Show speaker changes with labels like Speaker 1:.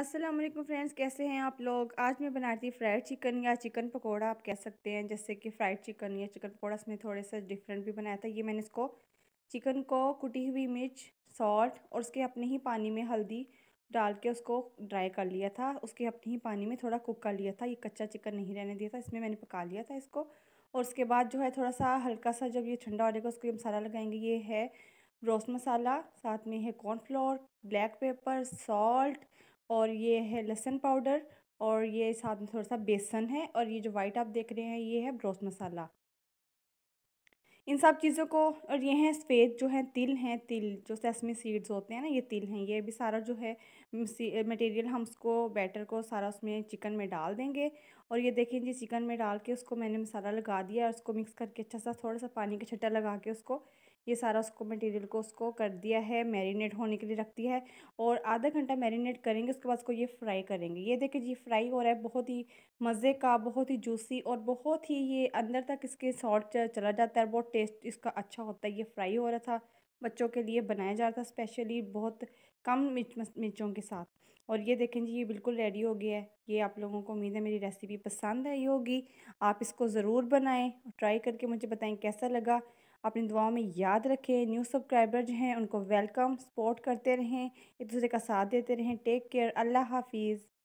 Speaker 1: अस्सलाम वालेकुम फ्रेंड्स कैसे हैं आप लोग आज मैं बना रही थी फ्राइड चिकन या चिकन पकोड़ा आप कह सकते हैं जैसे कि फ्राइड चिकन या चिकन पकोड़ा इसमें थोड़े से डिफरेंट भी बनाया था ये मैंने इसको चिकन को कुटी हुई मिर्च सॉल्ट और उसके अपने ही पानी में हल्दी डाल के उसको ड्राई कर लिया था उसके अपने ही पानी में थोड़ा कुक कर लिया था ये कच्चा चिकन नहीं रहने दिया था इसमें मैंने पका लिया था इसको और उसके बाद जो है थोड़ा सा हल्का सा जब ये ठंडा हो जाएगा उसको मसाला लगाएंगे ये है रोस्ट मसाला साथ में है कॉर्नफ्लोर ब्लैक पेपर सॉल्ट और ये है लहसन पाउडर और ये साथ में थोड़ा सा बेसन है और ये जो वाइट आप देख रहे हैं ये है ब्रोस मसाला इन सब चीज़ों को और ये हैं सफ़ेद जो हैं तिल हैं तिल जो सेसमी सीड्स होते हैं ना ये तिल हैं ये भी सारा जो है मटेरियल हम उसको बैटर को सारा उसमें चिकन में डाल देंगे और ये देखें जी चिकन में डाल के उसको मैंने मसाला लगा दिया और उसको मिक्स करके अच्छा सा थोड़ा सा पानी का छट्टा लगा के उसको ये सारा उसको मटेरियल को उसको कर दिया है मैरिनेट होने के लिए रख दिया है और आधा घंटा मैरिनेट करेंगे उसके बाद उसको ये फ्राई करेंगे ये देखिए जी फ्राई हो रहा है बहुत ही मज़े का बहुत ही जूसी और बहुत ही ये अंदर तक इसके सॉल्ट चला जाता है बहुत टेस्ट इसका अच्छा होता है ये फ्राई हो रहा था बच्चों के लिए बनाया जा रहा था स्पेशली बहुत कम मिर्च मिर्चों के साथ और ये देखें जी ये बिल्कुल रेडी हो गया है ये आप लोगों को उम्मीद है मेरी रेसिपी पसंद आई होगी आप इसको ज़रूर बनाएं ट्राई करके मुझे बताएं कैसा लगा अपनी दुआओं में याद रखें न्यू सब्सक्राइबर जो हैं उनको वेलकम सपोर्ट करते रहें एक दूसरे का साथ देते रहें टेक केयर अल्लाह हाफिज़